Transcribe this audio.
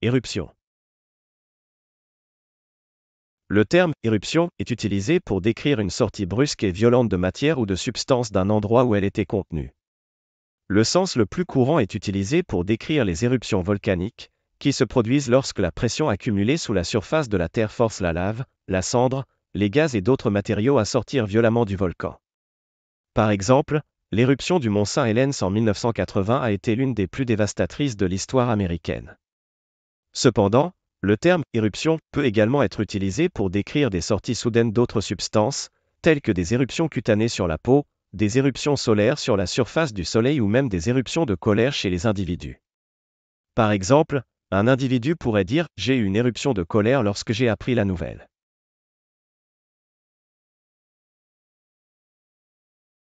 Éruption. Le terme éruption est utilisé pour décrire une sortie brusque et violente de matière ou de substance d'un endroit où elle était contenue. Le sens le plus courant est utilisé pour décrire les éruptions volcaniques, qui se produisent lorsque la pression accumulée sous la surface de la Terre force la lave, la cendre, les gaz et d'autres matériaux à sortir violemment du volcan. Par exemple, l'éruption du mont Saint-Helens en 1980 a été l'une des plus dévastatrices de l'histoire américaine. Cependant, le terme éruption peut également être utilisé pour décrire des sorties soudaines d'autres substances, telles que des éruptions cutanées sur la peau, des éruptions solaires sur la surface du Soleil ou même des éruptions de colère chez les individus. Par exemple, un individu pourrait dire ⁇ J'ai eu une éruption de colère lorsque j'ai appris la nouvelle ⁇